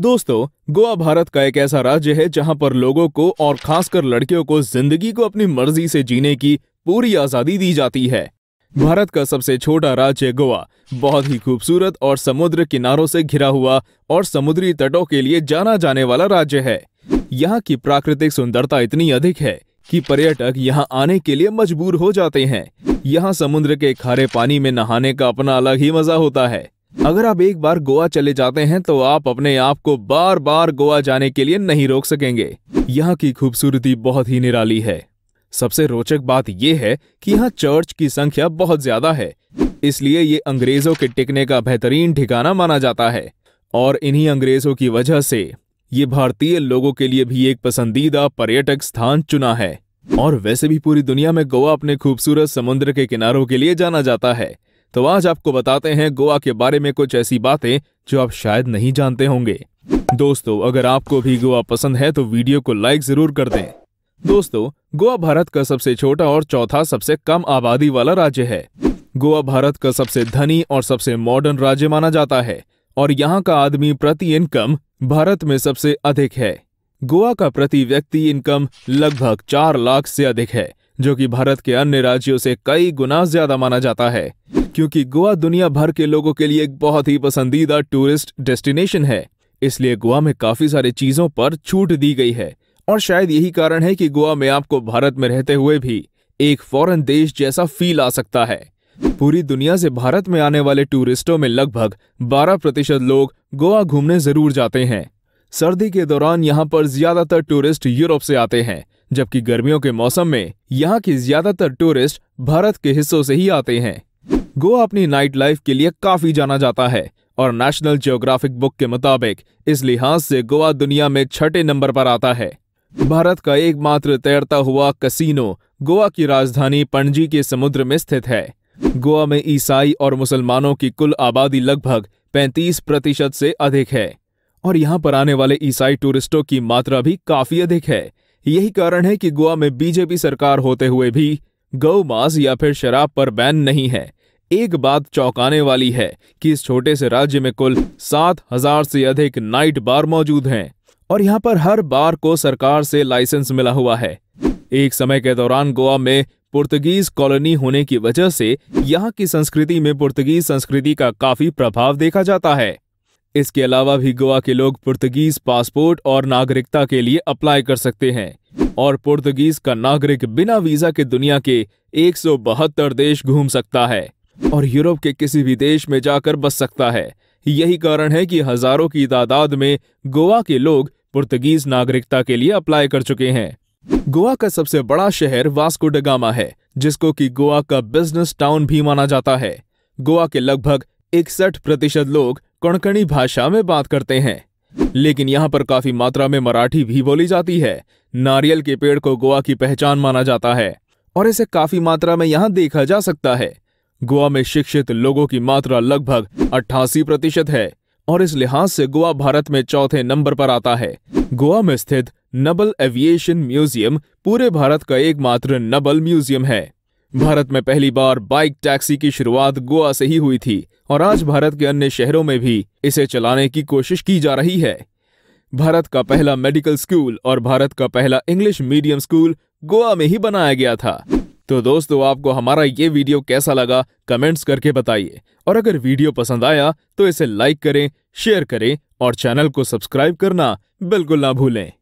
दोस्तों गोवा भारत का एक ऐसा राज्य है जहां पर लोगों को और खासकर लड़कियों को जिंदगी को अपनी मर्जी से जीने की पूरी आजादी दी जाती है भारत का सबसे छोटा राज्य गोवा बहुत ही खूबसूरत और समुद्र किनारों से घिरा हुआ और समुद्री तटों के लिए जाना जाने वाला राज्य है यहाँ की प्राकृतिक सुंदरता इतनी अधिक है कि पर्यटक यहाँ आने के लिए मजबूर हो जाते हैं यहाँ समुद्र के खारे पानी में नहाने का अपना अलग ही मजा होता है अगर आप एक बार गोवा चले जाते हैं तो आप अपने आप को बार बार गोवा जाने के लिए नहीं रोक सकेंगे यहाँ की खूबसूरती बहुत ही निराली है सबसे रोचक बात यह है कि यहाँ चर्च की संख्या बहुत ज्यादा है इसलिए ये अंग्रेजों के टिकने का बेहतरीन ठिकाना माना जाता है और इन्हीं अंग्रेजों की वजह से ये भारतीय लोगों के लिए भी एक पसंदीदा पर्यटक स्थान चुना है और वैसे भी पूरी दुनिया में गोवा अपने खूबसूरत समुद्र के किनारों के लिए जाना जाता है तो आज आपको बताते हैं गोवा के बारे में कुछ ऐसी बातें जो आप शायद नहीं जानते होंगे दोस्तों अगर आपको भी गोवा पसंद है तो वीडियो को लाइक जरूर कर दें दोस्तों गोवा भारत का सबसे छोटा और चौथा सबसे कम आबादी वाला राज्य है गोवा भारत का सबसे धनी और सबसे मॉडर्न राज्य माना जाता है और यहाँ का आदमी प्रति इनकम भारत में सबसे अधिक है गोवा का प्रति व्यक्ति इनकम लगभग चार लाख से अधिक है जो कि भारत के अन्य राज्यों से कई गुना ज्यादा माना जाता है क्योंकि गोवा दुनिया भर के लोगों के लिए एक बहुत ही पसंदीदा टूरिस्ट डेस्टिनेशन है इसलिए गोवा में काफी सारी चीजों पर छूट दी गई है और शायद यही कारण है कि गोवा में आपको भारत में रहते हुए भी एक फॉरेन देश जैसा फील आ सकता है पूरी दुनिया से भारत में आने वाले टूरिस्टों में लगभग 12 प्रतिशत लोग गोवा घूमने जरूर जाते हैं सर्दी के दौरान यहाँ पर ज्यादातर टूरिस्ट यूरोप से आते हैं जबकि गर्मियों के मौसम में यहाँ के ज्यादातर टूरिस्ट भारत के हिस्सों से ही आते हैं गोवा अपनी नाइट लाइफ के लिए काफी जाना जाता है और नेशनल जियोग्राफिक बुक के मुताबिक इस लिहाज से गोवा दुनिया में छठे नंबर पर आता है भारत का एकमात्र तैरता हुआ कसिनो गोवा की राजधानी पणजी के समुद्र में स्थित है गोवा में ईसाई और मुसलमानों की कुल आबादी लगभग 35 प्रतिशत से अधिक है और यहाँ पर आने वाले ईसाई टूरिस्टों की मात्रा भी काफी अधिक है यही कारण है कि गोवा में बीजेपी सरकार होते हुए भी गौ मांस या फिर शराब पर बैन नहीं है एक बात चौंकाने वाली है कि इस छोटे से राज्य में कुल सात हजार से अधिक नाइट बार मौजूद हैं और यहाँ पर हर बार को सरकार से लाइसेंस मिला हुआ है एक समय के दौरान गोवा में पुर्तगीज कॉलोनी होने की वजह से यहाँ की संस्कृति में पुर्तगीज संस्कृति का काफी प्रभाव देखा जाता है इसके अलावा भी गोवा के लोग पुर्तगीज पासपोर्ट और नागरिकता के लिए अप्लाई कर सकते हैं और पुर्तगीज का नागरिक बिना वीजा के दुनिया के एक देश घूम सकता है और यूरोप के किसी भी देश में जाकर बस सकता है यही कारण है कि हजारों की तादाद में गोवा के लोग पुर्तगीज नागरिकता के लिए अप्लाई कर चुके हैं गोवा का सबसे बड़ा शहर वास्को डगामा है जिसको कि गोवा का बिजनेस टाउन भी माना जाता है गोवा के लगभग इकसठ प्रतिशत लोग कणकणी भाषा में बात करते हैं लेकिन यहाँ पर काफी मात्रा में मराठी भी बोली जाती है नारियल के पेड़ को गोवा की पहचान माना जाता है और इसे काफी मात्रा में यहाँ देखा जा सकता है गोवा में शिक्षित लोगों की मात्रा लगभग अट्ठासी प्रतिशत है और इस लिहाज से गोवा भारत में चौथे नंबर पर आता है गोवा में स्थित नबल एविएशन म्यूजियम पूरे भारत का एकमात्र नबल म्यूजियम है भारत में पहली बार बाइक टैक्सी की शुरुआत गोवा से ही हुई थी और आज भारत के अन्य शहरों में भी इसे चलाने की कोशिश की जा रही है भारत का पहला मेडिकल स्कूल और भारत का पहला इंग्लिश मीडियम स्कूल गोवा में ही बनाया गया था तो दोस्तों आपको हमारा ये वीडियो कैसा लगा कमेंट्स करके बताइए और अगर वीडियो पसंद आया तो इसे लाइक करें शेयर करें और चैनल को सब्सक्राइब करना बिल्कुल ना भूलें